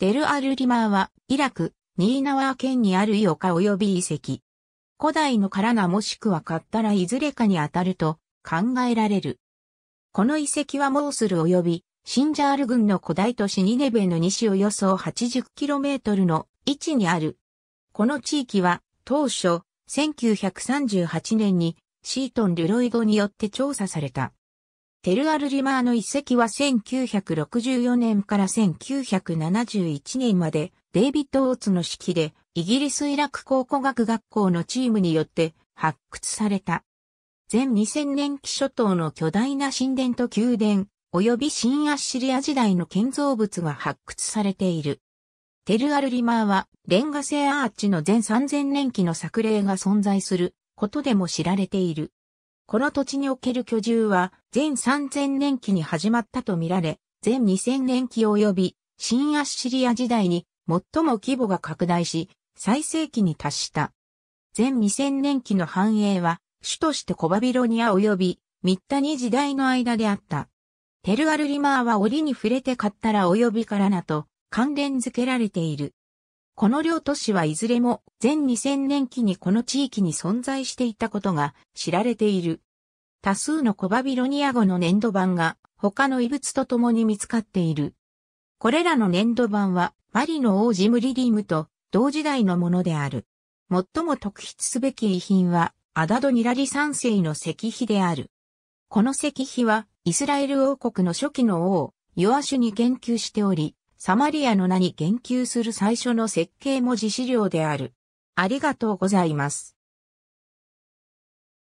デル・アル・リマーは、イラク、ニーナワー県にあるイオカ及び遺跡。古代のカラナもしくはカッタラいずれかに当たると考えられる。この遺跡はモースル及びシンジャール軍の古代都市ニネベの西およそ 80km の位置にある。この地域は当初1938年にシートン・ルロイドによって調査された。テルアル・リマーの遺跡は1964年から1971年までデイビッド・オーツの指揮でイギリスイラク考古学学校のチームによって発掘された。全2000年期諸島の巨大な神殿と宮殿、及び新アッシリア時代の建造物が発掘されている。テルアル・リマーはレンガ製アーチの全3000年期の作例が存在することでも知られている。この土地における居住は、全3000年期に始まったとみられ、全2000年期及び、新アッシリア時代に、最も規模が拡大し、最盛期に達した。全2000年期の繁栄は、主としてコバビロニア及び、ミッタニ時代の間であった。テルアルリマーは檻に触れて買ったら及びからなと関連づけられている。この両都市はいずれも全2000年期にこの地域に存在していたことが知られている。多数のコバビロニア語の粘土板が他の遺物と共に見つかっている。これらの粘土板はマリの王子ムリリムと同時代のものである。最も特筆すべき遺品はアダドニラリ三世の石碑である。この石碑はイスラエル王国の初期の王、ヨアシュに言及しており、サマリアの名に言及する最初の設計文字資料である。ありがとうございます。